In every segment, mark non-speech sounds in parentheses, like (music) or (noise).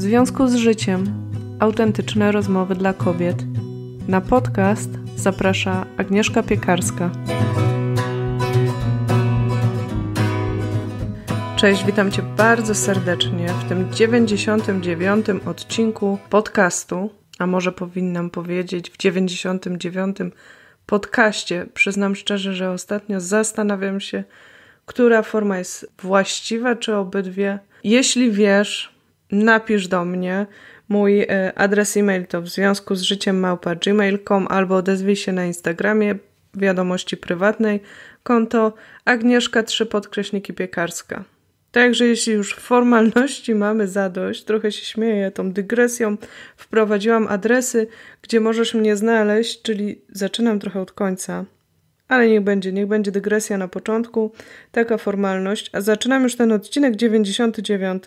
w związku z życiem. Autentyczne rozmowy dla kobiet. Na podcast zaprasza Agnieszka Piekarska. Cześć, witam Cię bardzo serdecznie w tym 99 odcinku podcastu, a może powinnam powiedzieć w 99 podcaście. Przyznam szczerze, że ostatnio zastanawiam się, która forma jest właściwa, czy obydwie. Jeśli wiesz, napisz do mnie. Mój e, adres e-mail to w związku z życiem małpa gmail.com albo odezwij się na Instagramie wiadomości prywatnej konto Agnieszka 3 podkreśniki piekarska. Także jeśli już formalności mamy zadość, trochę się śmieję tą dygresją, wprowadziłam adresy, gdzie możesz mnie znaleźć, czyli zaczynam trochę od końca. Ale niech będzie, niech będzie dygresja na początku, taka formalność. A zaczynam już ten odcinek 99,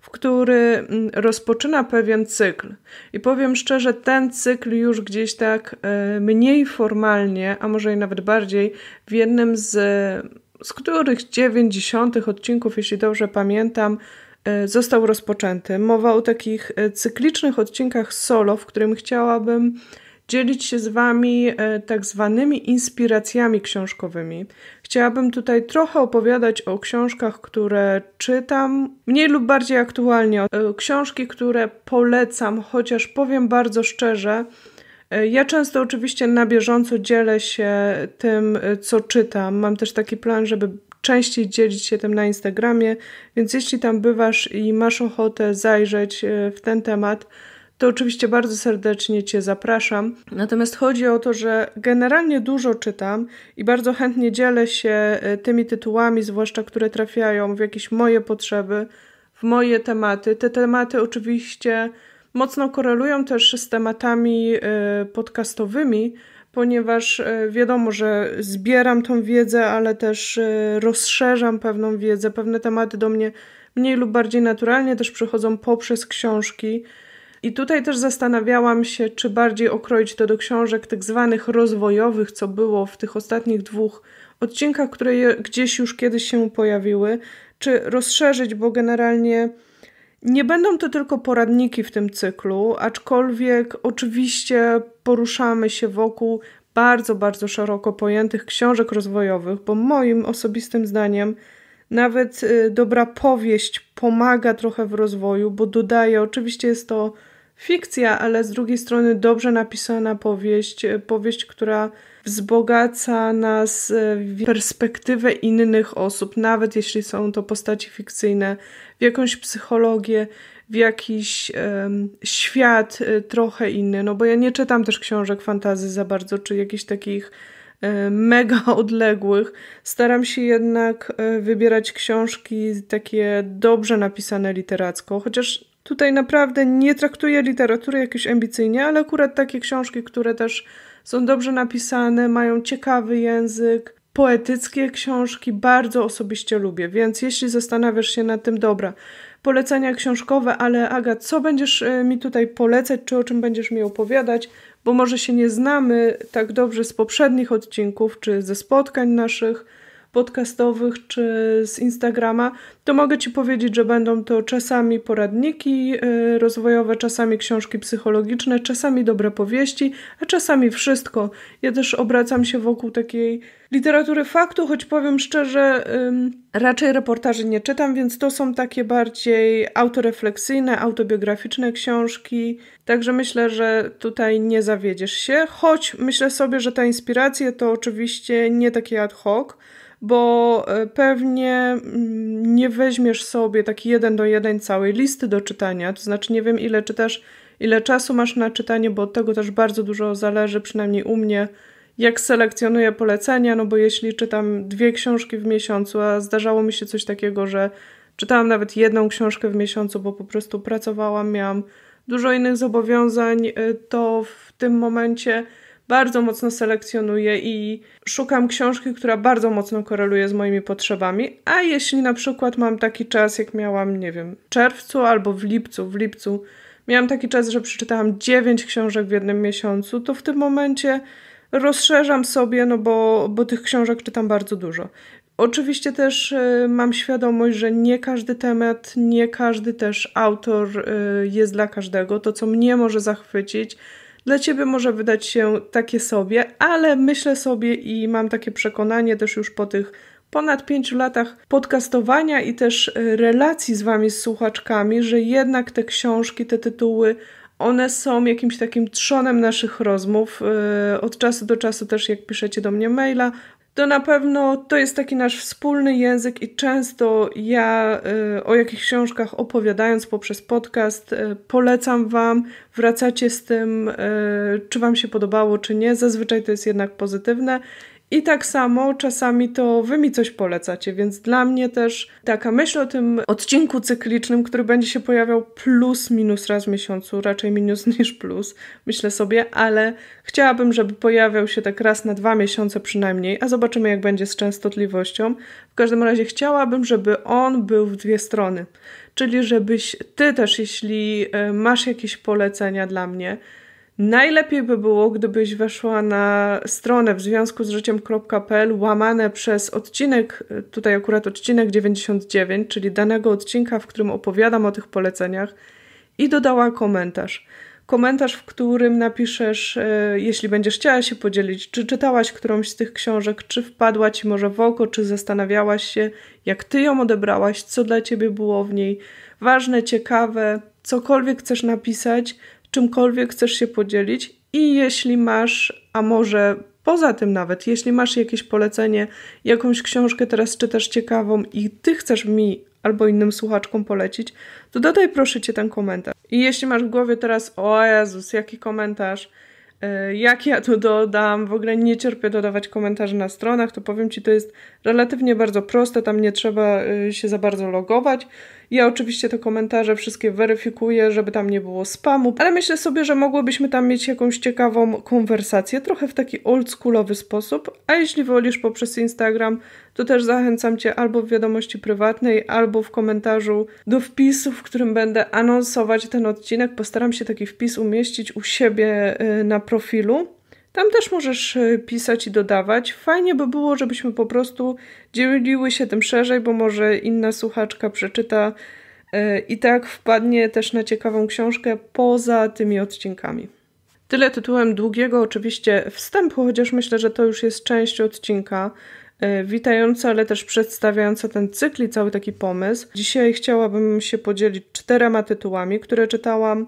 w który mm, rozpoczyna pewien cykl. I powiem szczerze, ten cykl już gdzieś tak e, mniej formalnie, a może i nawet bardziej, w jednym z, z których 90 odcinków, jeśli dobrze pamiętam, e, został rozpoczęty. Mowa o takich e, cyklicznych odcinkach solo, w którym chciałabym dzielić się z Wami e, tak zwanymi inspiracjami książkowymi. Chciałabym tutaj trochę opowiadać o książkach, które czytam, mniej lub bardziej aktualnie, e, książki, które polecam, chociaż powiem bardzo szczerze, e, ja często oczywiście na bieżąco dzielę się tym, co czytam. Mam też taki plan, żeby częściej dzielić się tym na Instagramie, więc jeśli tam bywasz i masz ochotę zajrzeć w ten temat, to oczywiście bardzo serdecznie Cię zapraszam. Natomiast chodzi o to, że generalnie dużo czytam i bardzo chętnie dzielę się e, tymi tytułami, zwłaszcza które trafiają w jakieś moje potrzeby, w moje tematy. Te tematy oczywiście mocno korelują też z tematami e, podcastowymi, ponieważ e, wiadomo, że zbieram tą wiedzę, ale też rozszerzam pewną wiedzę. Pewne tematy do mnie mniej lub bardziej naturalnie też przychodzą poprzez książki. I tutaj też zastanawiałam się, czy bardziej okroić to do książek tak zwanych rozwojowych, co było w tych ostatnich dwóch odcinkach, które gdzieś już kiedyś się pojawiły, czy rozszerzyć, bo generalnie nie będą to tylko poradniki w tym cyklu, aczkolwiek oczywiście poruszamy się wokół bardzo, bardzo szeroko pojętych książek rozwojowych, bo moim osobistym zdaniem nawet y, dobra powieść pomaga trochę w rozwoju, bo dodaje, oczywiście jest to fikcja, ale z drugiej strony dobrze napisana powieść, e, powieść, która wzbogaca nas e, w perspektywę innych osób, nawet jeśli są to postaci fikcyjne, w jakąś psychologię, w jakiś um, świat e, trochę inny. No bo ja nie czytam też książek fantazy za bardzo, czy jakichś takich mega (laughs) odległych. Staram się jednak wybierać książki takie dobrze napisane literacko, chociaż Tutaj naprawdę nie traktuję literatury jakieś ambicyjnie, ale akurat takie książki, które też są dobrze napisane, mają ciekawy język, poetyckie książki bardzo osobiście lubię, więc jeśli zastanawiasz się nad tym, dobra, polecenia książkowe, ale Aga, co będziesz y, mi tutaj polecać, czy o czym będziesz mi opowiadać, bo może się nie znamy tak dobrze z poprzednich odcinków, czy ze spotkań naszych, podcastowych czy z Instagrama, to mogę Ci powiedzieć, że będą to czasami poradniki y, rozwojowe, czasami książki psychologiczne, czasami dobre powieści, a czasami wszystko. Ja też obracam się wokół takiej literatury faktu, choć powiem szczerze, raczej reportaży nie czytam, więc to są takie bardziej autorefleksyjne, autobiograficzne książki. Także myślę, że tutaj nie zawiedziesz się, choć myślę sobie, że ta inspiracja to oczywiście nie takie ad hoc bo e, pewnie mm, nie weźmiesz sobie taki jeden do jeden całej listy do czytania, to znaczy nie wiem ile czytasz, ile czasu masz na czytanie, bo od tego też bardzo dużo zależy, przynajmniej u mnie, jak selekcjonuję polecenia, no bo jeśli czytam dwie książki w miesiącu, a zdarzało mi się coś takiego, że czytałam nawet jedną książkę w miesiącu, bo po prostu pracowałam, miałam dużo innych zobowiązań, e, to w tym momencie bardzo mocno selekcjonuję i szukam książki, która bardzo mocno koreluje z moimi potrzebami. A jeśli na przykład mam taki czas, jak miałam, nie wiem, w czerwcu albo w lipcu, w lipcu miałam taki czas, że przeczytałam 9 książek w jednym miesiącu, to w tym momencie rozszerzam sobie, no bo, bo tych książek czytam bardzo dużo. Oczywiście też y, mam świadomość, że nie każdy temat, nie każdy też autor y, jest dla każdego. To, co mnie może zachwycić, dla ciebie może wydać się takie sobie, ale myślę sobie i mam takie przekonanie też już po tych ponad pięciu latach podcastowania i też e, relacji z wami, z słuchaczkami, że jednak te książki, te tytuły one są jakimś takim trzonem naszych rozmów. E, od czasu do czasu też, jak piszecie do mnie maila, to na pewno to jest taki nasz wspólny język i często ja y, o jakichś książkach opowiadając poprzez podcast y, polecam Wam, wracacie z tym, y, czy Wam się podobało, czy nie. Zazwyczaj to jest jednak pozytywne i tak samo czasami to wy mi coś polecacie, więc dla mnie też taka myśl o tym odcinku cyklicznym, który będzie się pojawiał plus minus raz w miesiącu, raczej minus (laughs) niż plus, myślę sobie, ale chciałabym, żeby pojawiał się tak raz na dwa miesiące przynajmniej, a zobaczymy jak będzie z częstotliwością. W każdym razie chciałabym, żeby on był w dwie strony, czyli żebyś ty też, jeśli e, masz jakieś polecenia dla mnie, Najlepiej by było, gdybyś weszła na stronę w związku z życiem.pl łamane przez odcinek, tutaj akurat odcinek 99, czyli danego odcinka, w którym opowiadam o tych poleceniach i dodała komentarz. Komentarz, w którym napiszesz, e, jeśli będziesz chciała się podzielić, czy czytałaś którąś z tych książek, czy wpadła ci może w oko, czy zastanawiałaś się, jak ty ją odebrałaś, co dla ciebie było w niej ważne, ciekawe, cokolwiek chcesz napisać – czymkolwiek chcesz się podzielić i jeśli masz, a może poza tym nawet, jeśli masz jakieś polecenie, jakąś książkę teraz czytasz ciekawą i ty chcesz mi albo innym słuchaczkom polecić, to dodaj proszę cię ten komentarz. I jeśli masz w głowie teraz, o Jezus, jaki komentarz, e, jak ja tu dodam, w ogóle nie cierpię dodawać komentarzy na stronach, to powiem Ci, to jest relatywnie bardzo proste, tam nie trzeba e, się za bardzo logować. Ja oczywiście te komentarze wszystkie weryfikuję, żeby tam nie było spamu, ale myślę sobie, że mogłybyśmy tam mieć jakąś ciekawą konwersację, trochę w taki oldschoolowy sposób, a jeśli wolisz poprzez Instagram, to też zachęcam Cię albo w wiadomości prywatnej, albo w komentarzu do wpisu, w którym będę anonsować ten odcinek. Postaram się taki wpis umieścić u siebie y, na profilu. Tam też możesz e, pisać i dodawać. Fajnie by było, żebyśmy po prostu dzieliły się tym szerzej, bo może inna słuchaczka przeczyta e, i tak wpadnie też na ciekawą książkę poza tymi odcinkami. Tyle tytułem długiego oczywiście wstępu, chociaż myślę, że to już jest część odcinka e, witająca, ale też przedstawiająca ten cykl i cały taki pomysł. Dzisiaj chciałabym się podzielić czterema tytułami, które czytałam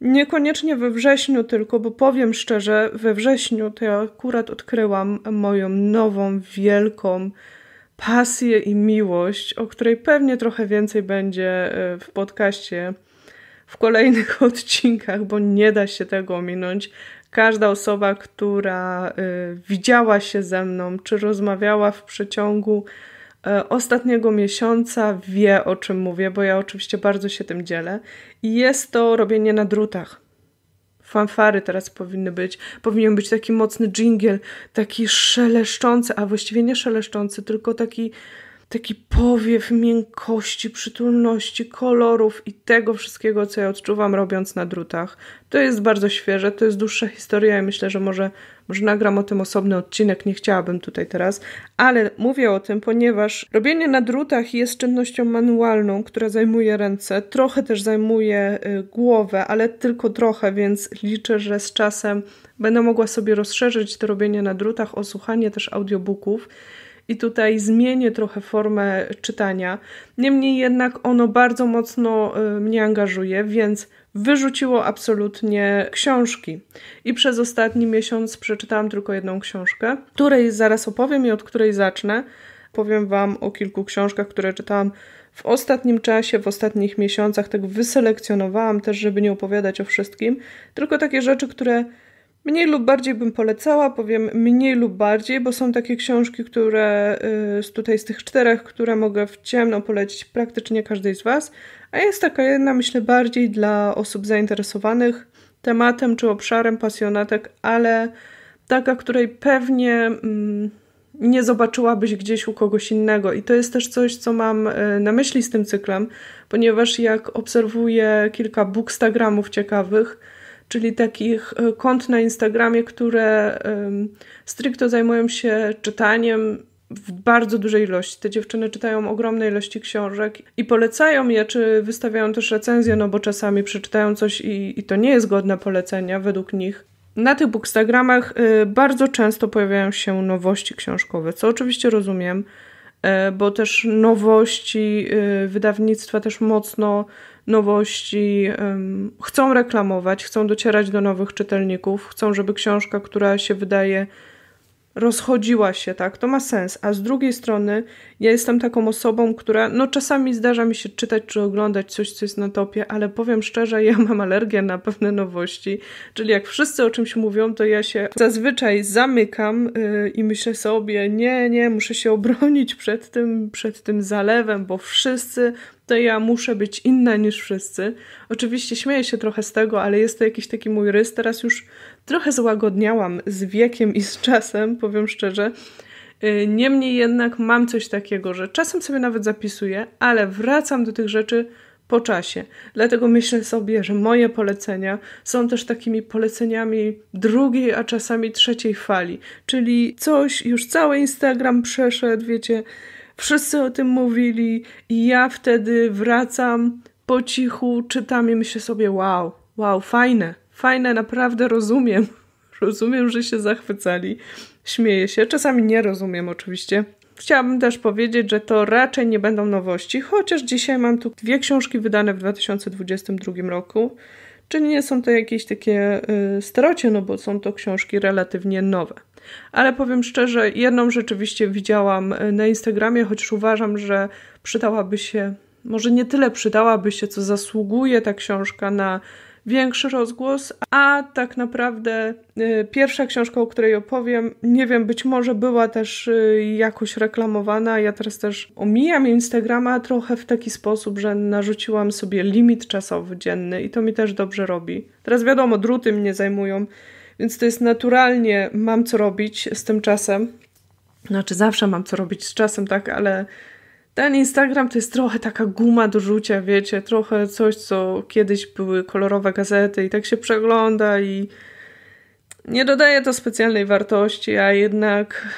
Niekoniecznie we wrześniu tylko, bo powiem szczerze, we wrześniu to ja akurat odkryłam moją nową, wielką pasję i miłość, o której pewnie trochę więcej będzie e, w podcaście w kolejnych (laughs) odcinkach, bo nie da się tego ominąć. Każda osoba, która e, widziała się ze mną, czy rozmawiała w przeciągu E, ostatniego miesiąca wie, o czym mówię, bo ja oczywiście bardzo się tym dzielę. I jest to robienie na drutach. Fanfary teraz powinny być. Powinien być taki mocny dżingiel, taki szeleszczący, a właściwie nie szeleszczący, tylko taki taki powiew miękkości, przytulności, kolorów i tego wszystkiego, co ja odczuwam robiąc na drutach. To jest bardzo świeże, to jest dłuższa historia i myślę, że może, może nagram o tym osobny odcinek, nie chciałabym tutaj teraz, ale mówię o tym, ponieważ robienie na drutach jest czynnością manualną, która zajmuje ręce, trochę też zajmuje y, głowę, ale tylko trochę, więc liczę, że z czasem będę mogła sobie rozszerzyć to robienie na drutach o słuchanie też audiobooków i tutaj zmienię trochę formę czytania. Niemniej jednak ono bardzo mocno y, mnie angażuje, więc wyrzuciło absolutnie książki. I przez ostatni miesiąc przeczytałam tylko jedną książkę, której zaraz opowiem i od której zacznę. Powiem Wam o kilku książkach, które czytałam w ostatnim czasie, w ostatnich miesiącach. Tak wyselekcjonowałam też, żeby nie opowiadać o wszystkim, tylko takie rzeczy, które Mniej lub bardziej bym polecała, powiem mniej lub bardziej, bo są takie książki, które y, z tutaj z tych czterech, które mogę w ciemno polecić praktycznie każdej z Was, a jest taka jedna, myślę, bardziej dla osób zainteresowanych tematem czy obszarem pasjonatek, ale taka, której pewnie mm, nie zobaczyłabyś gdzieś u kogoś innego. I to jest też coś, co mam y, na myśli z tym cyklem, ponieważ jak obserwuję kilka bookstagramów ciekawych, czyli takich e, kont na Instagramie, które stricte zajmują się czytaniem w bardzo dużej ilości. Te dziewczyny czytają ogromne ilości książek i polecają je, czy wystawiają też recenzje, no bo czasami przeczytają coś i, i to nie jest godne polecenia według nich. Na tych bookstagramach e, bardzo często pojawiają się nowości książkowe, co oczywiście rozumiem, e, bo też nowości wydawnictwa też mocno nowości, chcą reklamować, chcą docierać do nowych czytelników, chcą, żeby książka, która się wydaje rozchodziła się, tak, to ma sens. A z drugiej strony, ja jestem taką osobą, która, no czasami zdarza mi się czytać czy oglądać coś, co jest na topie, ale powiem szczerze, ja mam alergię na pewne nowości. Czyli jak wszyscy o czymś mówią, to ja się zazwyczaj zamykam yy, i myślę sobie, nie, nie, muszę się obronić przed tym, przed tym zalewem, bo wszyscy to ja muszę być inna niż wszyscy. Oczywiście śmieję się trochę z tego, ale jest to jakiś taki mój rys. Teraz już trochę złagodniałam z wiekiem i z czasem, powiem szczerze, Y, niemniej jednak mam coś takiego, że czasem sobie nawet zapisuję, ale wracam do tych rzeczy po czasie. Dlatego myślę sobie, że moje polecenia są też takimi poleceniami drugiej, a czasami trzeciej fali, czyli coś już cały Instagram przeszedł, wiecie, wszyscy o tym mówili i ja wtedy wracam po cichu, czytam i myślę sobie wow, wow, fajne, fajne, naprawdę rozumiem. (laughs) Rozumiem, że się zachwycali. Śmieję się, czasami nie rozumiem oczywiście. Chciałabym też powiedzieć, że to raczej nie będą nowości, chociaż dzisiaj mam tu dwie książki wydane w 2022 roku, czyli nie są to jakieś takie y, starocie, no bo są to książki relatywnie nowe. Ale powiem szczerze, jedną rzeczywiście widziałam y, na Instagramie, chociaż uważam, że przydałaby się, może nie tyle przydałaby się, co zasługuje ta książka na większy rozgłos, a tak naprawdę y, pierwsza książka, o której opowiem, nie wiem, być może była też y, jakoś reklamowana. Ja teraz też omijam Instagrama trochę w taki sposób, że narzuciłam sobie limit czasowy dzienny i to mi też dobrze robi. Teraz wiadomo, druty mnie zajmują, więc to jest naturalnie, mam co robić z tym czasem. Znaczy, zawsze mam co robić z czasem, tak, ale ten Instagram to jest trochę taka guma do rzucia, wiecie, trochę coś, co kiedyś były kolorowe gazety i tak się przegląda i nie dodaje to specjalnej wartości, a jednak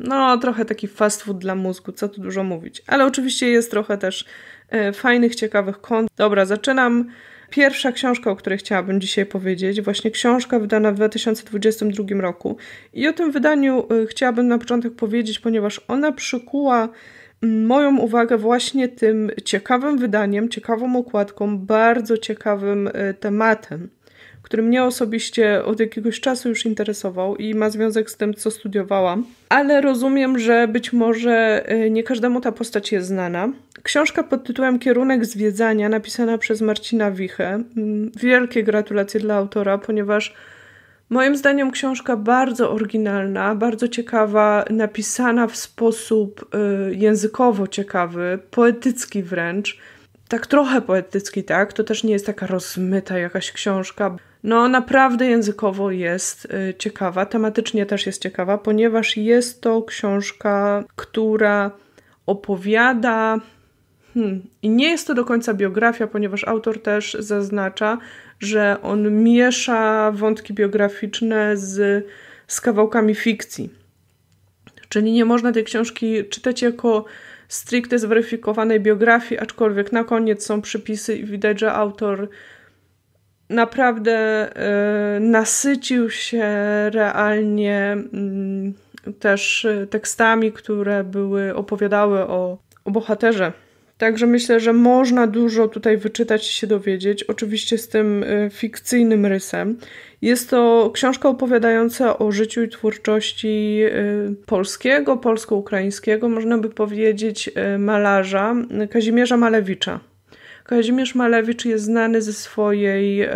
no trochę taki fast food dla mózgu, co tu dużo mówić. Ale oczywiście jest trochę też e, fajnych, ciekawych kont. Dobra, zaczynam. Pierwsza książka, o której chciałabym dzisiaj powiedzieć, właśnie książka wydana w 2022 roku. I o tym wydaniu e, chciałabym na początek powiedzieć, ponieważ ona przykuła moją uwagę właśnie tym ciekawym wydaniem, ciekawą okładką, bardzo ciekawym e, tematem, który mnie osobiście od jakiegoś czasu już interesował i ma związek z tym, co studiowałam, ale rozumiem, że być może e, nie każdemu ta postać jest znana. Książka pod tytułem Kierunek zwiedzania, napisana przez Marcina Wichę. Mm, wielkie gratulacje dla autora, ponieważ Moim zdaniem książka bardzo oryginalna, bardzo ciekawa, napisana w sposób y, językowo ciekawy, poetycki wręcz. Tak trochę poetycki, tak? To też nie jest taka rozmyta jakaś książka. No, naprawdę językowo jest y, ciekawa, tematycznie też jest ciekawa, ponieważ jest to książka, która opowiada. Hmm, I nie jest to do końca biografia, ponieważ autor też zaznacza, że on miesza wątki biograficzne z, z kawałkami fikcji. Czyli nie można tej książki czytać jako stricte zweryfikowanej biografii, aczkolwiek na koniec są przypisy i widać, że autor naprawdę y, nasycił się realnie y, też tekstami, które były opowiadały o, o bohaterze Także myślę, że można dużo tutaj wyczytać i się dowiedzieć, oczywiście z tym e, fikcyjnym rysem. Jest to książka opowiadająca o życiu i twórczości e, polskiego, polsko-ukraińskiego, można by powiedzieć, e, malarza Kazimierza Malewicza. Kazimierz Malewicz jest znany ze swojej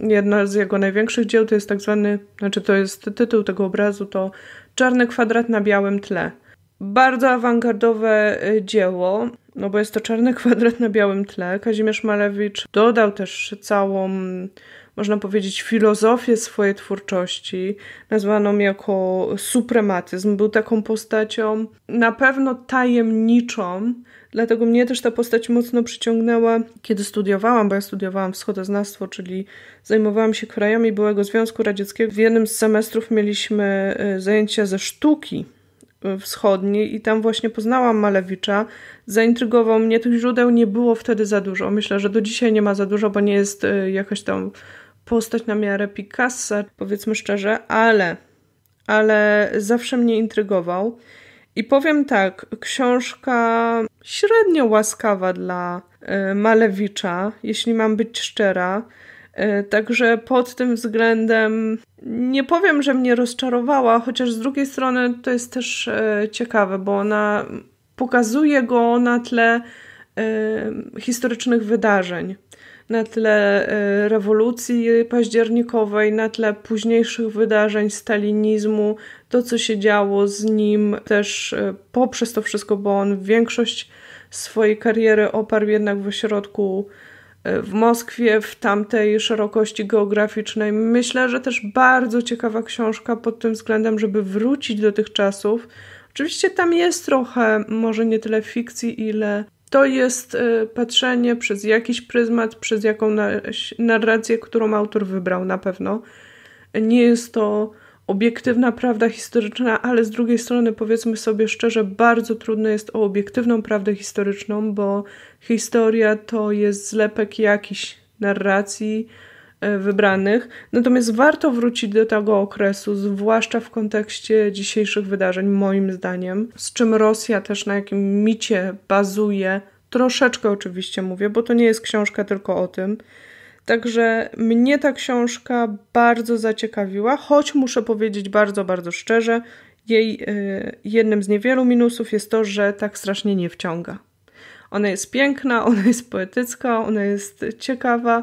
jedna z jego największych dzieł to jest tak zwany, znaczy to jest tytuł tego obrazu, to Czarny kwadrat na białym tle. Bardzo awangardowe y, dzieło, no bo jest to czarny (laughs) kwadrat na białym tle. Kazimierz Malewicz dodał też całą, można powiedzieć, filozofię swojej twórczości, nazwaną jako suprematyzm. Był taką postacią na pewno tajemniczą, Dlatego mnie też ta postać mocno przyciągnęła, kiedy studiowałam, bo ja studiowałam wschodoznawstwo, czyli zajmowałam się krajami byłego Związku Radzieckiego. W jednym z semestrów mieliśmy y, zajęcia ze sztuki Wschodni i tam właśnie poznałam Malewicza. Zaintrygował mnie, tych źródeł nie było wtedy za dużo. Myślę, że do dzisiaj nie ma za dużo, bo nie jest y, jakaś tam postać na miarę Picassa, powiedzmy szczerze, ale, ale zawsze mnie intrygował. I powiem tak, książka średnio łaskawa dla y, Malewicza, jeśli mam być szczera. E, także pod tym względem nie powiem, że mnie rozczarowała, chociaż z drugiej strony to jest też e, ciekawe, bo ona pokazuje go na tle e, historycznych wydarzeń na tle rewolucji październikowej, na tle późniejszych wydarzeń stalinizmu, to co się działo z nim też poprzez to wszystko, bo on większość swojej kariery oparł jednak w ośrodku w Moskwie, w tamtej szerokości geograficznej. Myślę, że też bardzo ciekawa książka pod tym względem, żeby wrócić do tych czasów. Oczywiście tam jest trochę, może nie tyle fikcji, ile to jest y, patrzenie przez jakiś pryzmat, przez jaką narrację, którą autor wybrał na pewno. Nie jest to obiektywna prawda historyczna, ale z drugiej strony powiedzmy sobie szczerze, bardzo trudno jest o obiektywną prawdę historyczną, bo historia to jest zlepek jakichś narracji e, wybranych. Natomiast warto wrócić do tego okresu, zwłaszcza w kontekście dzisiejszych wydarzeń, moim zdaniem, z czym Rosja też na jakim micie bazuje. Troszeczkę oczywiście mówię, bo to nie jest książka tylko o tym. Także mnie ta książka bardzo zaciekawiła, choć muszę powiedzieć bardzo, bardzo szczerze, jej y, jednym z niewielu minusów jest to, że tak strasznie nie wciąga. Ona jest piękna, (laughs) ona jest poetycka, ona jest ciekawa,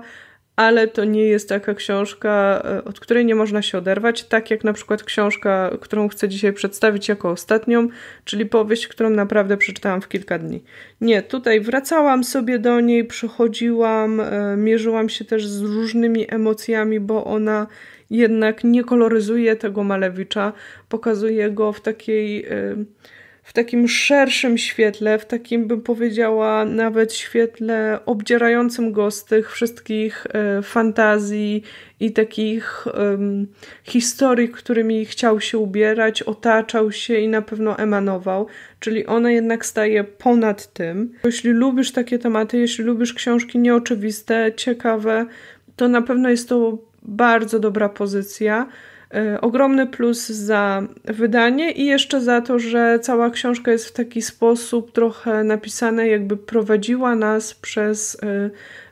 ale to nie jest taka książka, e, od której nie można się oderwać, tak jak na przykład książka, którą chcę dzisiaj przedstawić jako ostatnią, czyli powieść, którą naprawdę przeczytałam w kilka dni. Nie, tutaj wracałam sobie do niej, przechodziłam, e, mierzyłam się też z różnymi emocjami, bo ona jednak nie koloryzuje tego Malewicza, pokazuje go w takiej e, w takim szerszym świetle, w takim bym powiedziała nawet świetle obdzierającym go z tych wszystkich e, fantazji i takich e, historii, którymi chciał się ubierać, otaczał się i na pewno emanował. Czyli ona jednak staje ponad tym. Jeśli lubisz takie tematy, jeśli lubisz książki nieoczywiste, ciekawe, to na pewno jest to bardzo dobra pozycja. E, ogromny plus za wydanie i jeszcze za to, że cała książka jest w taki sposób trochę napisana, jakby prowadziła nas przez e,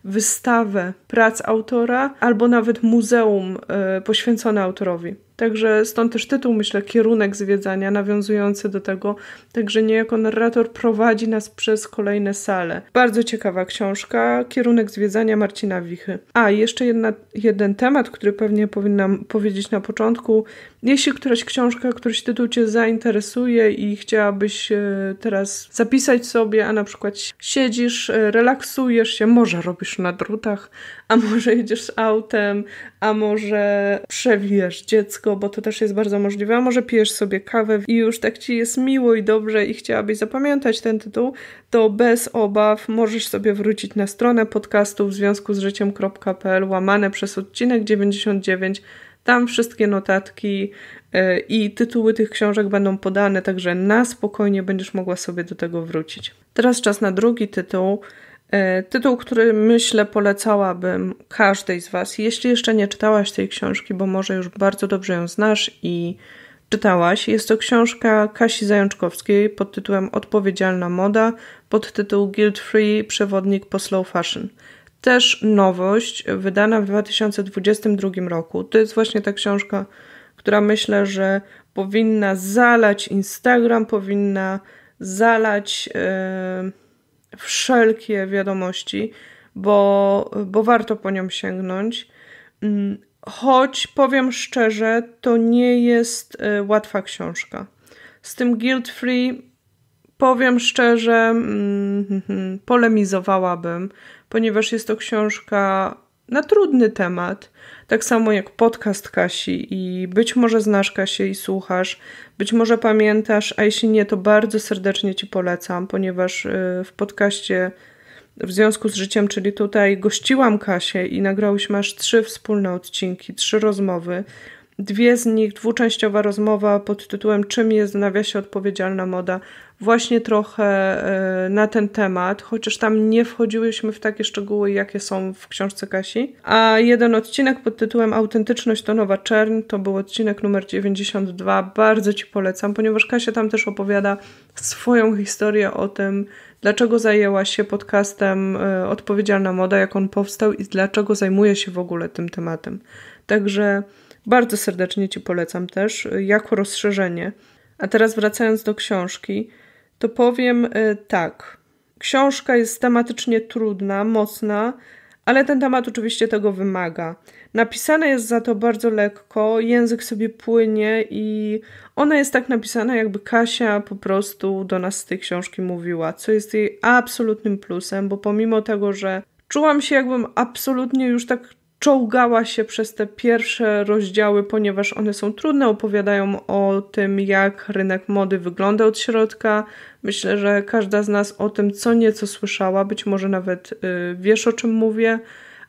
wystawę prac autora albo nawet muzeum e, poświęcone autorowi. Także stąd też tytuł, myślę, kierunek zwiedzania nawiązujący do tego, także niejako narrator prowadzi nas przez kolejne sale. Bardzo ciekawa książka, kierunek zwiedzania Marcina Wichy. A, jeszcze jedna, jeden temat, który pewnie powinnam powiedzieć na początku, jeśli któraś książka, któryś tytuł Cię zainteresuje i chciałabyś e, teraz zapisać sobie, a na przykład siedzisz, e, relaksujesz się, może robisz na drutach, a może jedziesz autem, a może przewijasz dziecko, bo to też jest bardzo możliwe, a może pijesz sobie kawę i już tak Ci jest miło i dobrze i chciałabyś zapamiętać ten tytuł, to bez obaw możesz sobie wrócić na stronę podcastu w związku z życiem.pl łamane przez odcinek 99 tam wszystkie notatki e, i tytuły tych książek będą podane, także na spokojnie będziesz mogła sobie do tego wrócić. Teraz czas na drugi tytuł. E, tytuł, który myślę polecałabym każdej z Was, jeśli jeszcze nie czytałaś tej książki, bo może już bardzo dobrze ją znasz i czytałaś. Jest to książka Kasi Zajączkowskiej pod tytułem Odpowiedzialna moda, pod tytuł Guilt Free Przewodnik po Slow Fashion też nowość, wydana w 2022 roku. To jest właśnie ta książka, która myślę, że powinna zalać Instagram, powinna zalać yy, wszelkie wiadomości, bo, bo warto po nią sięgnąć. Mm, choć powiem szczerze, to nie jest e, łatwa książka. Z tym guilt Free powiem szczerze, mm, (laughs) polemizowałabym ponieważ jest to książka na trudny temat, tak samo jak podcast Kasi i być może znasz Kasię i słuchasz, być może pamiętasz, a jeśli nie, to bardzo serdecznie Ci polecam, ponieważ y, w podcaście w związku z życiem, czyli tutaj gościłam Kasię i nagrałyśmy aż trzy wspólne odcinki, trzy rozmowy. Dwie z nich, dwuczęściowa rozmowa pod tytułem Czym jest w nawiasie odpowiedzialna moda? Właśnie trochę e, na ten temat, chociaż tam nie wchodziłyśmy w takie szczegóły, jakie są w książce Kasi. A jeden odcinek pod tytułem Autentyczność to nowa czern, to był odcinek numer 92. Bardzo Ci polecam, ponieważ Kasia tam też opowiada swoją historię o tym, dlaczego zajęła się podcastem e, Odpowiedzialna Moda, jak on powstał i dlaczego zajmuje się w ogóle tym tematem. Także bardzo serdecznie Ci polecam też y, jako rozszerzenie. A teraz wracając do książki, to powiem y, tak. Książka jest tematycznie trudna, mocna, ale ten temat oczywiście tego wymaga. Napisane jest za to bardzo lekko, język sobie płynie i ona jest tak napisana, jakby Kasia po prostu do nas z tej książki mówiła, co jest jej absolutnym plusem, bo pomimo tego, że czułam się, jakbym absolutnie już tak czołgała się przez te pierwsze rozdziały, ponieważ one są trudne, opowiadają o tym, jak rynek mody wygląda od środka. Myślę, że każda z nas o tym co nieco słyszała, być może nawet y, wiesz o czym mówię,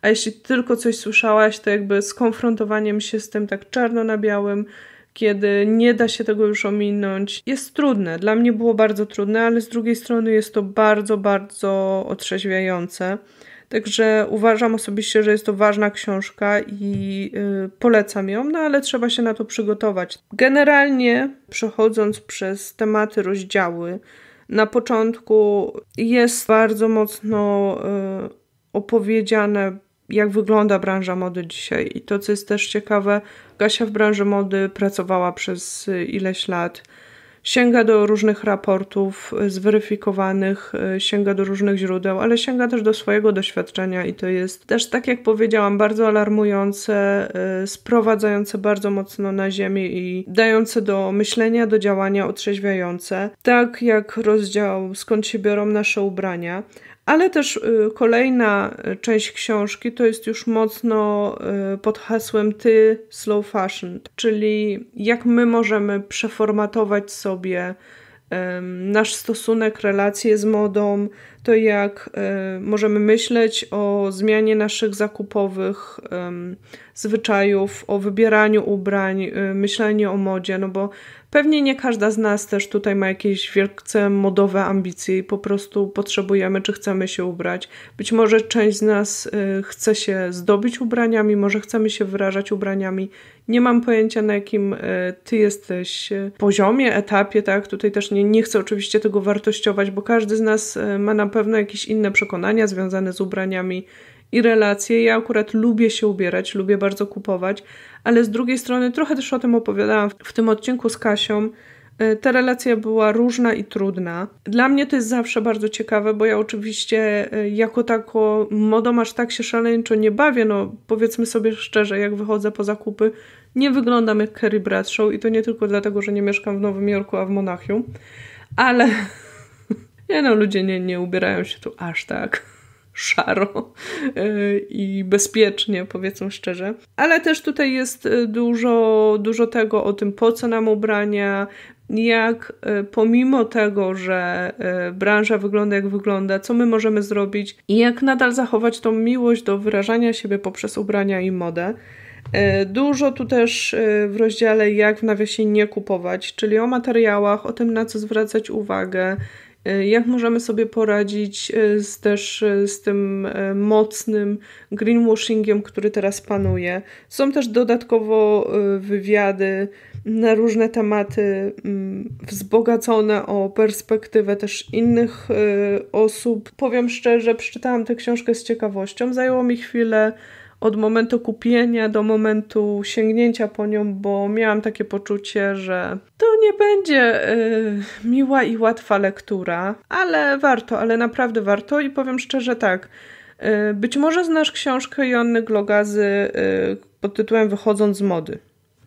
a jeśli tylko coś słyszałaś, to jakby skonfrontowaniem się z tym tak czarno na białym, kiedy nie da się tego już ominąć, jest trudne. Dla mnie było bardzo trudne, ale z drugiej strony jest to bardzo, bardzo otrzeźwiające. Także uważam osobiście, że jest to ważna książka i yy, polecam ją, no ale trzeba się na to przygotować. Generalnie przechodząc przez tematy rozdziały, na początku jest bardzo mocno yy, opowiedziane, jak wygląda branża mody dzisiaj. I to, co jest też ciekawe, Gasia w branży mody pracowała przez y, ileś lat sięga do różnych raportów y, zweryfikowanych, y, sięga do różnych źródeł, ale sięga też do swojego doświadczenia i to jest też, tak jak powiedziałam, bardzo alarmujące, y, sprowadzające bardzo mocno na ziemię i dające do myślenia, do działania, otrzeźwiające. Tak jak rozdział Skąd się biorą nasze ubrania. Ale też y, kolejna y, część książki to jest już mocno y, pod hasłem Ty Slow Fashion, czyli jak my możemy przeformatować sobie nasz stosunek, relacje z modą, to jak możemy myśleć o zmianie naszych zakupowych zwyczajów, o wybieraniu ubrań, myśleniu o modzie, no bo Pewnie nie każda z nas też tutaj ma jakieś wielce modowe ambicje i po prostu potrzebujemy, czy chcemy się ubrać. Być może część z nas y, chce się zdobić ubraniami, może chcemy się wyrażać ubraniami. Nie mam pojęcia, na jakim y, ty jesteś y, poziomie, etapie, tak? Tutaj też nie, nie chcę oczywiście tego wartościować, bo każdy z nas ma na pewno jakieś inne przekonania związane z ubraniami i relacje. Ja akurat lubię się ubierać, lubię bardzo kupować, ale z drugiej strony trochę też o tym opowiadałam w tym odcinku z Kasią. Y, ta relacja była różna i trudna. Dla mnie to jest zawsze bardzo ciekawe, bo ja oczywiście y, jako tako modą aż tak się szaleńczo nie bawię. No powiedzmy sobie szczerze, jak wychodzę po zakupy, nie wyglądam jak Carrie Bradshaw i to nie tylko dlatego, że nie mieszkam w Nowym Jorku, a w Monachium, ale (laughs) nie no, ludzie nie, nie ubierają się tu aż tak szaro e, i bezpiecznie, powiedzmy szczerze. Ale też tutaj jest e, dużo, dużo tego o tym, po co nam ubrania, jak e, pomimo tego, że branża wygląda jak wygląda, co my możemy zrobić i jak nadal zachować tą miłość do wyrażania siebie poprzez ubrania i modę. Dużo tu też w rozdziale jak w nawiasie nie kupować, czyli o materiałach, o tym na co zwracać uwagę, E, jak możemy sobie poradzić e, z, też e, z tym mocnym greenwashingiem, który teraz panuje? Są też dodatkowo wywiady na różne tematy, mm, wzbogacone o perspektywę też innych osób. Powiem szczerze, przeczytałam tę książkę z ciekawością. Zajęło mi chwilę od momentu kupienia do momentu sięgnięcia po nią, bo miałam takie poczucie, że to nie będzie yy, miła i łatwa lektura, ale warto, ale naprawdę warto i powiem szczerze tak. Yy, być może znasz książkę Jonny Glogazy yy, pod tytułem Wychodząc z mody.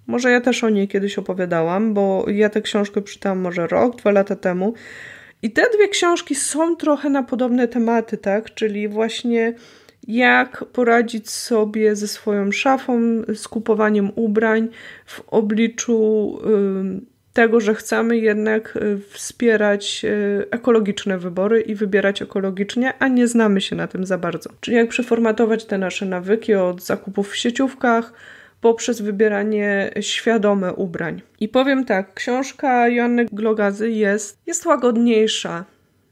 Może ja też o niej kiedyś opowiadałam, bo ja tę książkę czytałam może rok, dwa lata temu. I te dwie książki są trochę na podobne tematy, tak? Czyli właśnie jak poradzić sobie ze swoją szafą, z kupowaniem ubrań w obliczu tego, że chcemy jednak y, wspierać y, ekologiczne wybory i wybierać ekologicznie, a nie znamy się na tym za bardzo. Czyli jak przeformatować te nasze nawyki od zakupów w sieciówkach, poprzez wybieranie świadome ubrań. I powiem tak, książka Joanny Glogazy jest, jest łagodniejsza,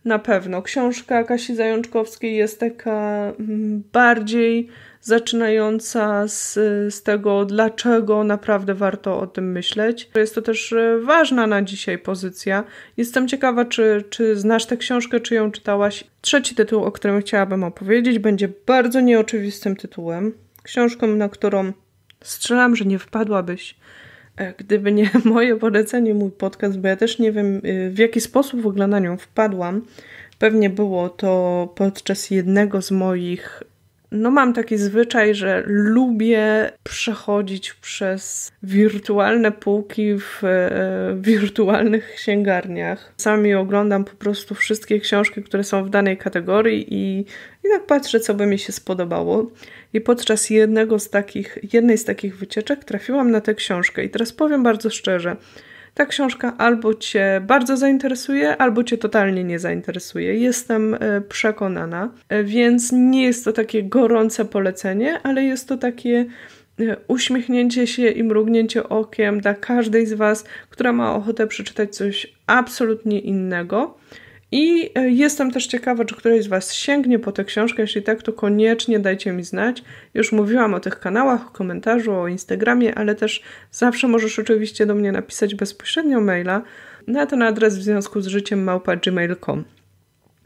na pewno. Książka Kasi Zajączkowskiej jest taka mm, bardziej zaczynająca z, z tego, dlaczego naprawdę warto o tym myśleć. Jest to też e, ważna na dzisiaj pozycja. Jestem ciekawa, czy, czy znasz tę książkę, czy ją czytałaś. Trzeci tytuł, o którym chciałabym opowiedzieć, będzie bardzo nieoczywistym tytułem. Książką, na którą strzelam, że nie wpadłabyś E, gdyby nie (laughs) moje polecenie, mój podcast, bo ja też nie wiem e, w jaki sposób w ogóle na nią wpadłam. Pewnie było to podczas jednego z moich. No, mam taki zwyczaj, że lubię przechodzić przez wirtualne półki w e, (laughs) wirtualnych księgarniach. Sami oglądam po prostu wszystkie książki, które są w danej kategorii i, i tak patrzę, co by mi się spodobało. I podczas jednego z takich, jednej z takich wycieczek trafiłam na tę książkę. I teraz powiem bardzo szczerze, ta książka albo cię bardzo zainteresuje, albo cię totalnie nie zainteresuje. Jestem e, przekonana, e, więc nie jest to takie gorące polecenie, ale jest to takie e, uśmiechnięcie się i mrugnięcie okiem dla każdej z Was, która ma ochotę przeczytać coś absolutnie innego. I e, jestem też ciekawa, czy któryś z Was sięgnie po tę książkę. Jeśli tak, to koniecznie dajcie mi znać. Już mówiłam o tych kanałach, o komentarzu, o Instagramie, ale też zawsze możesz oczywiście do mnie napisać bezpośrednio maila na ten adres w związku z życiem małpa.gmail.com.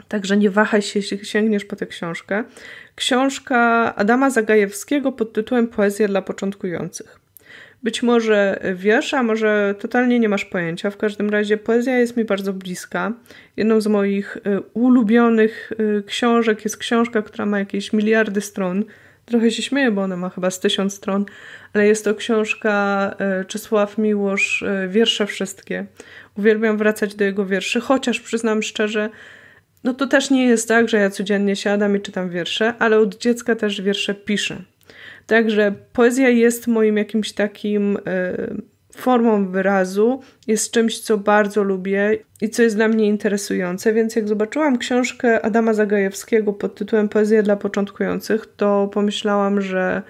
Także nie wahaj się, jeśli sięgniesz po tę książkę. Książka Adama Zagajewskiego pod tytułem Poezja dla początkujących. Być może wiesz, a może totalnie nie masz pojęcia. W każdym razie poezja jest mi bardzo bliska. Jedną z moich y, ulubionych y, książek jest książka, która ma jakieś miliardy stron. Trochę się śmieję, bo ona ma chyba z tysiąc stron, ale jest to książka y, Czesław Miłosz, Wiersze Wszystkie. Uwielbiam wracać do jego wierszy, chociaż przyznam szczerze, no to też nie jest tak, że ja codziennie siadam i czytam wiersze, ale od dziecka też wiersze piszę. Także poezja jest moim jakimś takim e, formą wyrazu, jest czymś, co bardzo lubię i co jest dla mnie interesujące, więc jak zobaczyłam książkę Adama Zagajewskiego pod tytułem Poezja dla początkujących, to pomyślałam, że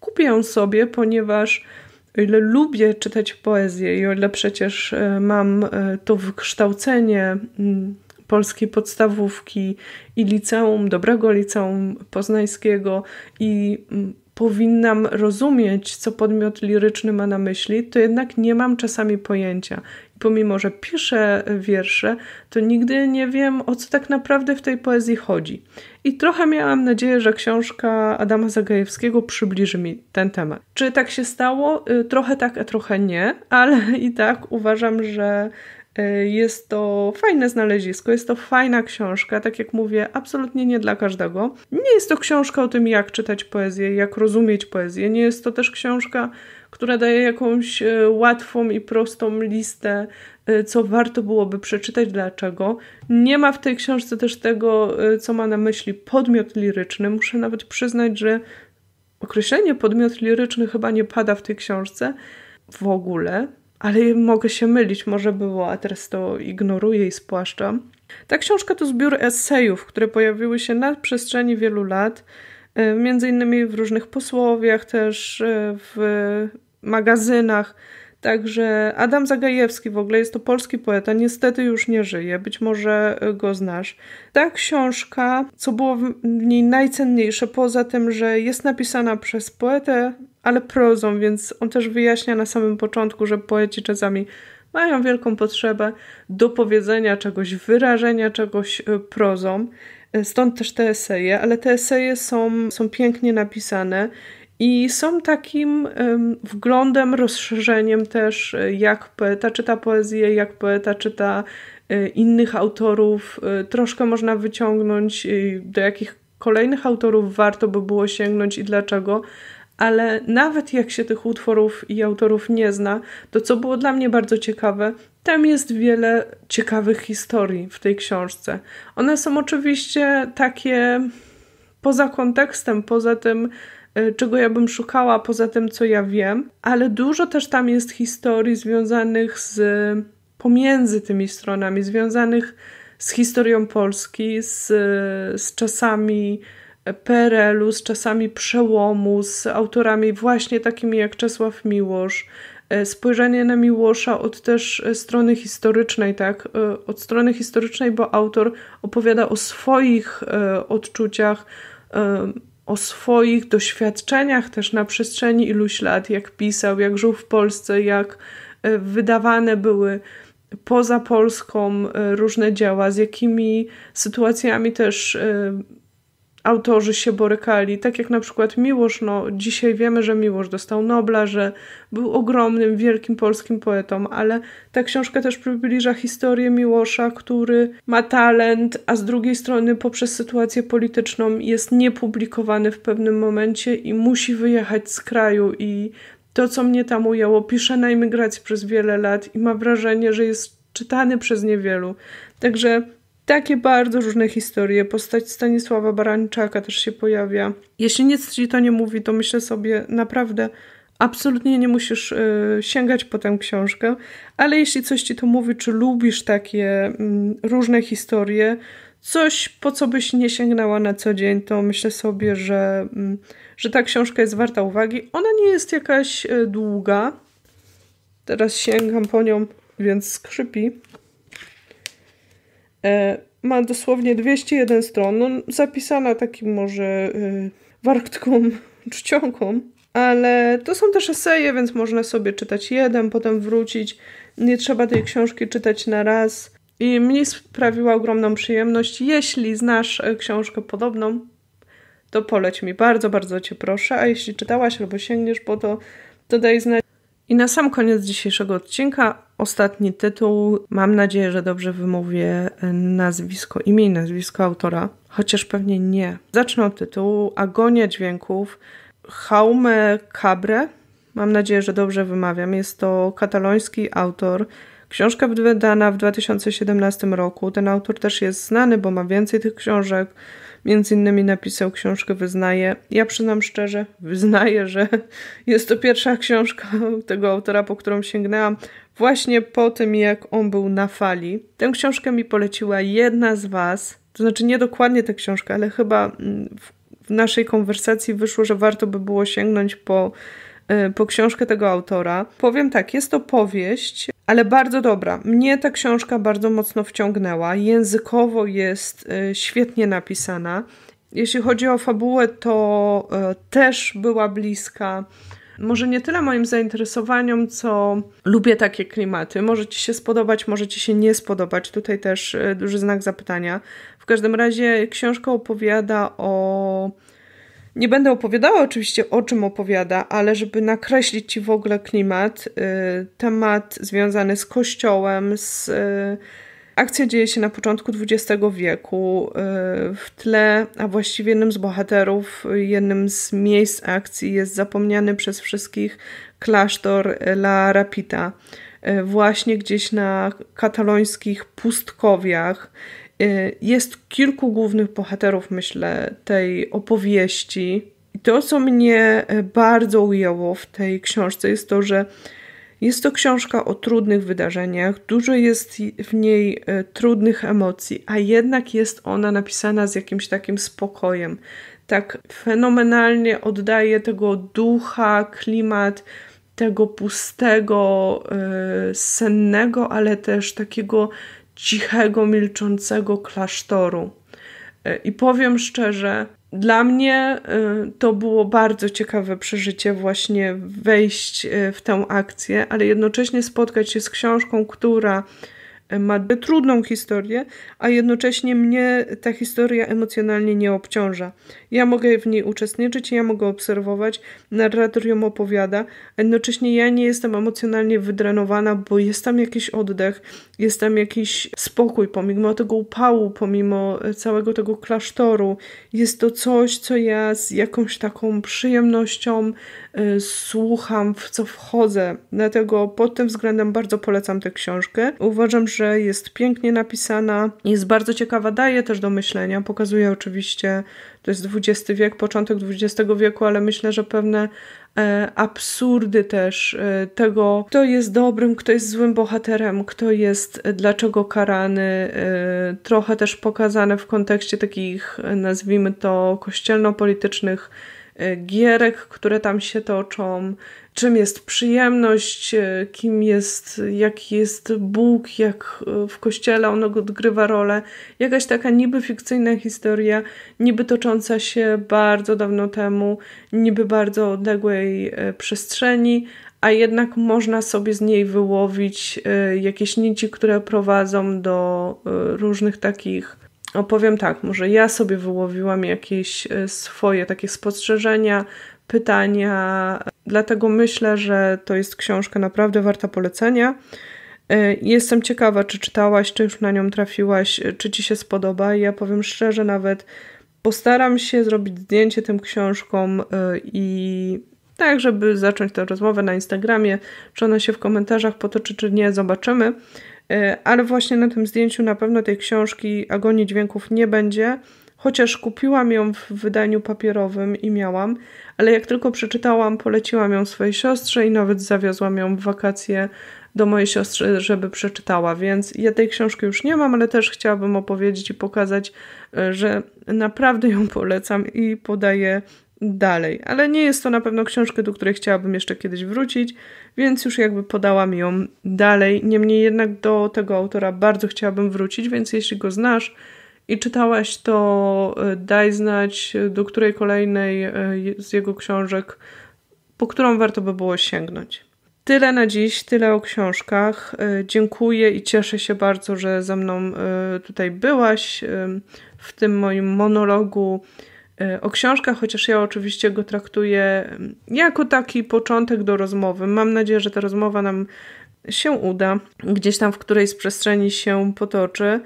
kupię ją sobie, ponieważ o ile lubię czytać poezję i o ile przecież e, mam e, to wykształcenie polskiej podstawówki i liceum, dobrego liceum poznańskiego i powinnam rozumieć, co podmiot liryczny ma na myśli, to jednak nie mam czasami pojęcia. I pomimo, że piszę wiersze, to nigdy nie wiem, o co tak naprawdę w tej poezji chodzi. I trochę miałam nadzieję, że książka Adama Zagajewskiego przybliży mi ten temat. Czy tak się stało? Y, trochę tak, a trochę nie, ale (laughs) i tak uważam, że E, jest to fajne znalezisko, jest to fajna książka, tak jak mówię, absolutnie nie dla każdego. Nie jest to książka o tym, jak czytać poezję, jak rozumieć poezję. Nie jest to też książka, która daje jakąś e, łatwą i prostą listę, e, co warto byłoby przeczytać, dlaczego. Nie ma w tej książce też tego, co ma na myśli podmiot liryczny. Muszę nawet przyznać, że określenie podmiot liryczny chyba nie pada w tej książce w ogóle ale mogę się mylić, może było, a teraz to ignoruję i spłaszczam. Ta książka to zbiór esejów, które pojawiły się na przestrzeni wielu lat, e, między innymi w różnych posłowiach, też e, w magazynach. Także Adam Zagajewski w ogóle jest to polski poeta, niestety już nie żyje, być może e, go znasz. Ta książka, co było w niej najcenniejsze, poza tym, że jest napisana przez poetę ale prozą, więc on też wyjaśnia na samym początku, że poeci czasami mają wielką potrzebę do powiedzenia czegoś, wyrażenia czegoś e, prozą. E, stąd też te eseje, ale te eseje są, są pięknie napisane i są takim wglądem, rozszerzeniem też, e, jak poeta czyta poezję, jak poeta czyta innych autorów. Troszkę można wyciągnąć, do jakich kolejnych autorów warto by było sięgnąć i dlaczego ale nawet jak się tych utworów i autorów nie zna, to co było dla mnie bardzo ciekawe, tam jest wiele ciekawych historii w tej książce. One są oczywiście takie poza kontekstem, poza tym, y, czego ja bym szukała, poza tym, co ja wiem, ale dużo też tam jest historii związanych z pomiędzy tymi stronami, związanych z historią Polski, z, z czasami PRL-u, z czasami przełomu, z autorami właśnie takimi jak Czesław Miłosz. E, spojrzenie na Miłosza od też e, strony historycznej, tak? E, od strony historycznej, bo autor opowiada o swoich odczuciach, o swoich doświadczeniach też na przestrzeni iluś lat, jak pisał, jak żył w Polsce, jak wydawane były poza Polską różne dzieła, z jakimi sytuacjami też autorzy się borykali. Tak jak na przykład Miłosz, no dzisiaj wiemy, że Miłosz dostał Nobla, że był ogromnym, wielkim polskim poetą, ale ta książka też przybliża historię Miłosza, który ma talent, a z drugiej strony poprzez sytuację polityczną jest niepublikowany w pewnym momencie i musi wyjechać z kraju i to, co mnie tam ujęło, pisze na imigracji przez wiele lat i ma wrażenie, że jest czytany przez niewielu. Także takie bardzo różne historie. Postać Stanisława Barańczaka też się pojawia. Jeśli nic ci to nie mówi, to myślę sobie naprawdę absolutnie nie musisz y, sięgać po tę książkę, ale jeśli coś ci to mówi, czy lubisz takie y, różne historie, coś po co byś nie sięgnęła na co dzień, to myślę sobie, że, y, że ta książka jest warta uwagi. Ona nie jest jakaś e, długa. Teraz sięgam po nią, więc skrzypi. E, ma dosłownie 201 stron, no, zapisana takim może yy, e, wartką (laughs) czcionką, ale to są też eseje, więc można sobie czytać jeden, potem wrócić. Nie trzeba tej książki czytać na raz. I mnie sprawiła ogromną przyjemność. Jeśli znasz e, książkę podobną, to poleć mi bardzo, bardzo cię proszę. A jeśli czytałaś albo sięgniesz po to, to daj znać. I na sam koniec dzisiejszego odcinka ostatni tytuł. Mam nadzieję, że dobrze wymówię nazwisko, imię i nazwisko autora, chociaż pewnie nie. Zacznę od tytułu Agonia Dźwięków Jaume Cabre. Mam nadzieję, że dobrze wymawiam. Jest to kataloński autor. Książka wydana w 2017 roku. Ten autor też jest znany, bo ma więcej tych książek. Między innymi napisał książkę Wyznaję. Ja przynam szczerze, wyznaję, że (laughs) jest to pierwsza książka tego autora, po którą sięgnęłam właśnie po tym, jak on był na fali. Tę książkę mi poleciła jedna z Was, to znaczy nie dokładnie tę książkę, ale chyba mm, w naszej konwersacji wyszło, że warto by było sięgnąć po y, po książkę tego autora. Powiem tak, jest to powieść ale bardzo dobra. Mnie ta książka bardzo mocno wciągnęła. Językowo jest e, świetnie napisana. Jeśli chodzi o fabułę, to e, też była bliska. Może nie tyle moim zainteresowaniom, co lubię takie klimaty. Może ci się spodobać, może ci się nie spodobać. Tutaj też e, duży znak zapytania. W każdym razie książka opowiada o nie będę opowiadała oczywiście o czym opowiada, ale żeby nakreślić Ci w ogóle klimat, y, temat związany z kościołem, z. Y, akcja dzieje się na początku XX wieku. Y, w tle, a właściwie jednym z bohaterów, jednym z miejsc akcji jest zapomniany przez wszystkich klasztor La Rapita, właśnie gdzieś na katalońskich pustkowiach. Y, jest kilku głównych bohaterów, myślę, tej opowieści. I to, co mnie e, bardzo ujęło w tej książce, jest to, że jest to książka o trudnych wydarzeniach, dużo jest w niej e, trudnych emocji, a jednak jest ona napisana z jakimś takim spokojem. Tak fenomenalnie oddaje tego ducha, klimat tego pustego, e, sennego, ale też takiego cichego, milczącego klasztoru. E, I powiem szczerze, dla mnie e, to było bardzo ciekawe przeżycie, właśnie wejść e, w tę akcję, ale jednocześnie spotkać się z książką, która ma trudną historię, a jednocześnie mnie ta historia emocjonalnie nie obciąża. Ja mogę w niej uczestniczyć, ja mogę obserwować, narrator ją opowiada, jednocześnie ja nie jestem emocjonalnie wydrenowana, bo jest tam jakiś oddech, jest tam jakiś spokój, pomimo tego upału, pomimo e, całego tego klasztoru. Jest to coś, co ja z jakąś taką przyjemnością y, słucham, w co wchodzę. Dlatego pod tym względem bardzo polecam tę książkę. Uważam, że jest pięknie napisana, jest bardzo ciekawa, daje też do myślenia, pokazuje oczywiście to jest XX wiek, początek XX wieku, ale myślę, że pewne e, absurdy też e, tego, kto jest dobrym, kto jest złym bohaterem, kto jest e, dlaczego karany, trochę też pokazane w kontekście takich, nazwijmy to, kościelno-politycznych gierek, które tam się toczą, czym jest przyjemność, e, kim jest, jaki jest Bóg, jak e, w kościele on odgrywa rolę. Jakaś taka niby fikcyjna historia, niby tocząca się bardzo dawno temu, niby bardzo odległej e, przestrzeni, a jednak można sobie z niej wyłowić jakieś nici, które prowadzą do różnych takich. Opowiem no tak, może ja sobie wyłowiłam jakieś swoje takie spostrzeżenia, pytania, Dlatego myślę, że to jest książka naprawdę warta polecenia. E, jestem ciekawa, czy czytałaś, czy już na nią trafiłaś, e, czy ci się spodoba. Ja powiem szczerze, nawet postaram się zrobić zdjęcie tym książkom e, i tak, żeby zacząć tę rozmowę na Instagramie. Czy ona się w komentarzach potoczy, czy nie, zobaczymy. Ale właśnie na tym zdjęciu na pewno tej książki Agonii Dźwięków nie będzie chociaż kupiłam ją w wydaniu papierowym i miałam, ale jak tylko przeczytałam, poleciłam ją swojej siostrze i nawet zawiozłam ją w wakacje do mojej siostry, żeby przeczytała. Więc ja tej książki już nie mam, ale też chciałabym opowiedzieć i pokazać, e, że naprawdę ją polecam i podaję dalej. Ale nie jest to na pewno książka, do której chciałabym jeszcze kiedyś wrócić, więc już jakby podałam ją dalej. Niemniej jednak do tego autora bardzo chciałabym wrócić, więc jeśli go znasz, i czytałaś, to e, daj znać, e, do której kolejnej e, z jego książek, po którą warto by było sięgnąć. Tyle na dziś, tyle o książkach. Dziękuję i cieszę się bardzo, że ze mną tutaj byłaś w tym moim monologu o książkach, chociaż ja oczywiście go traktuję mm, jako taki początek do rozmowy. Mam nadzieję, że ta rozmowa nam się uda, gdzieś tam w którejś z przestrzeni się potoczy.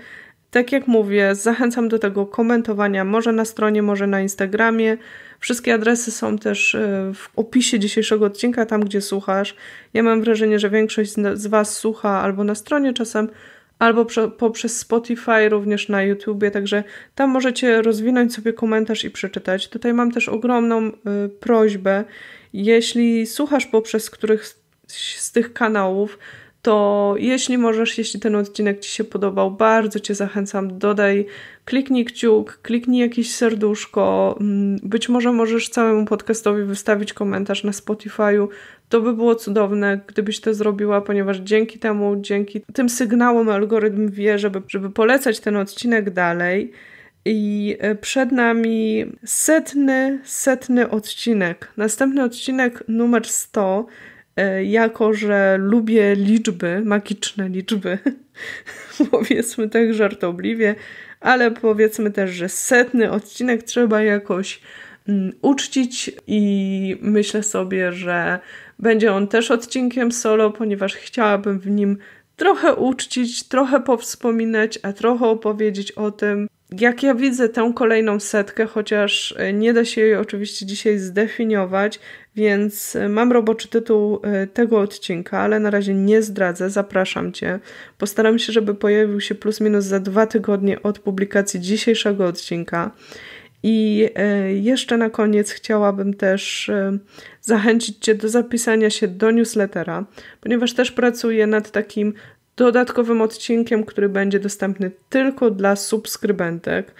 Tak jak mówię, zachęcam do tego komentowania, może na stronie, może na Instagramie. Wszystkie adresy są też e, w opisie dzisiejszego odcinka, tam gdzie słuchasz. Ja mam wrażenie, że większość z Was słucha albo na stronie czasem, albo poprzez Spotify, również na YouTubie, także tam możecie rozwinąć sobie komentarz i przeczytać. Tutaj mam też ogromną e, prośbę, jeśli słuchasz poprzez których z tych kanałów, to jeśli możesz, jeśli ten odcinek Ci się podobał, bardzo Cię zachęcam, dodaj, kliknij kciuk, kliknij jakieś serduszko, mm, być może możesz całemu podcastowi wystawić komentarz na Spotify'u, to by było cudowne, gdybyś to zrobiła, ponieważ dzięki temu, dzięki tym sygnałom algorytm wie, żeby, żeby polecać ten odcinek dalej. I e, przed nami setny, setny odcinek. Następny odcinek numer 100 E, jako że lubię liczby, magiczne liczby, (laughs) powiedzmy tak żartobliwie, ale powiedzmy też, że setny odcinek trzeba jakoś mm, uczcić i myślę sobie, że będzie on też odcinkiem solo, ponieważ chciałabym w nim trochę uczcić, trochę powspominać, a trochę opowiedzieć o tym, jak ja widzę tę kolejną setkę, chociaż e, nie da się jej oczywiście dzisiaj zdefiniować, więc e, mam roboczy tytuł e, tego odcinka, ale na razie nie zdradzę, zapraszam Cię. Postaram się, żeby pojawił się plus minus za dwa tygodnie od publikacji dzisiejszego odcinka. I e, jeszcze na koniec chciałabym też zachęcić Cię do zapisania się do newslettera, ponieważ też pracuję nad takim dodatkowym odcinkiem, który będzie dostępny tylko dla subskrybentek.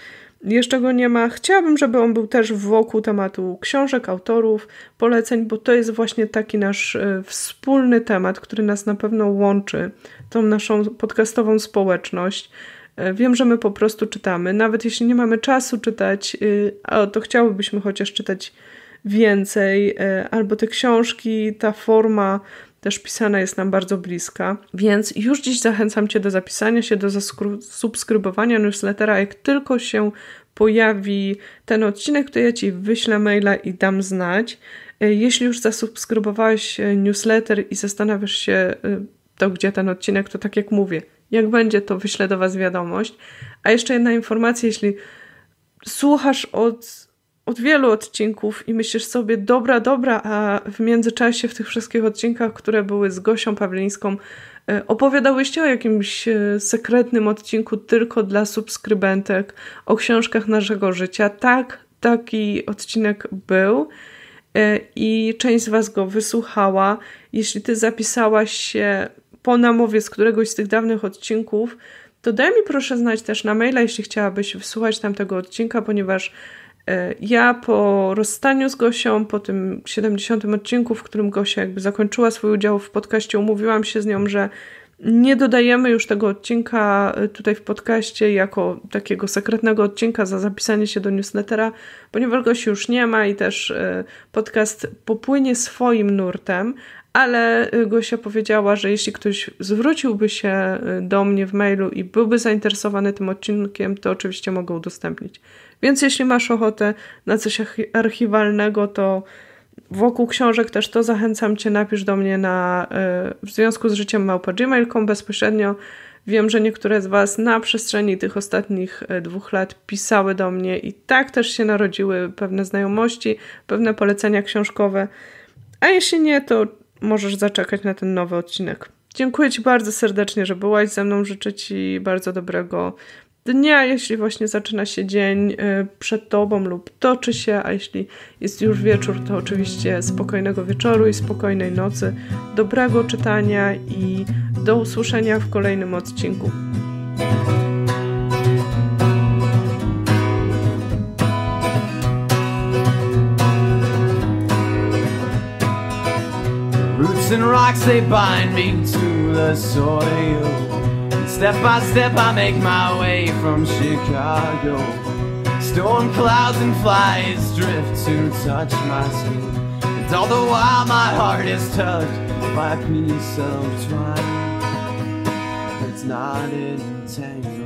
Jeszcze go nie ma. Chciałabym, żeby on był też wokół tematu książek, autorów, poleceń, bo to jest właśnie taki nasz e, wspólny temat, który nas na pewno łączy, tą naszą podcastową społeczność. E, wiem, że my po prostu czytamy. Nawet jeśli nie mamy czasu czytać, e, to chciałybyśmy chociaż czytać więcej, albo te książki, ta forma też pisana jest nam bardzo bliska, więc już dziś zachęcam Cię do zapisania się, do subskrybowania newslettera, jak tylko się pojawi ten odcinek, to ja Ci wyślę maila i dam znać. E, jeśli już zasubskrybowałeś e, newsletter i zastanawiasz się, e, to gdzie ten odcinek, to tak jak mówię, jak będzie, to wyślę do Was wiadomość. A jeszcze jedna informacja, jeśli słuchasz od od wielu odcinków i myślisz sobie, dobra, dobra, a w międzyczasie w tych wszystkich odcinkach, które były z Gosią Pawlińską, e, opowiadałyście o jakimś e, sekretnym odcinku tylko dla subskrybentek, o książkach naszego życia. Tak, taki odcinek był e, i część z Was go wysłuchała. Jeśli Ty zapisałaś się po namowie z któregoś z tych dawnych odcinków, to daj mi proszę znać też na maila, jeśli chciałabyś wysłuchać tamtego odcinka, ponieważ E, ja po rozstaniu z Gosią, po tym 70 odcinku, w którym Gosia jakby zakończyła swój udział w podcaście, umówiłam się z nią, że nie dodajemy już tego odcinka e, tutaj w podcaście jako takiego sekretnego odcinka za zapisanie się do newslettera, ponieważ Gosia już nie ma i też e, podcast popłynie swoim nurtem, ale Gosia powiedziała, że jeśli ktoś zwróciłby się do mnie w mailu i byłby zainteresowany tym odcinkiem, to oczywiście mogę udostępnić. Więc jeśli masz ochotę na coś archiwalnego, to wokół książek też to zachęcam Cię, napisz do mnie na, y, w związku z życiem małpa.gmail.com bezpośrednio. Wiem, że niektóre z Was na przestrzeni tych ostatnich y, dwóch lat pisały do mnie i tak też się narodziły pewne znajomości, pewne polecenia książkowe. A jeśli nie, to możesz zaczekać na ten nowy odcinek. Dziękuję Ci bardzo serdecznie, że byłaś ze mną. Życzę Ci bardzo dobrego dnia, jeśli właśnie zaczyna się dzień y, przed tobą lub toczy się, a jeśli jest już wieczór, to oczywiście spokojnego wieczoru i spokojnej nocy, dobrego czytania i do usłyszenia w kolejnym odcinku. Roots and rocks, they bind me to the soil. Step by step, I make my way from Chicago. Storm clouds and flies drift to touch my skin. And all the while, my heart is tugged by a piece of twine. It's not intended.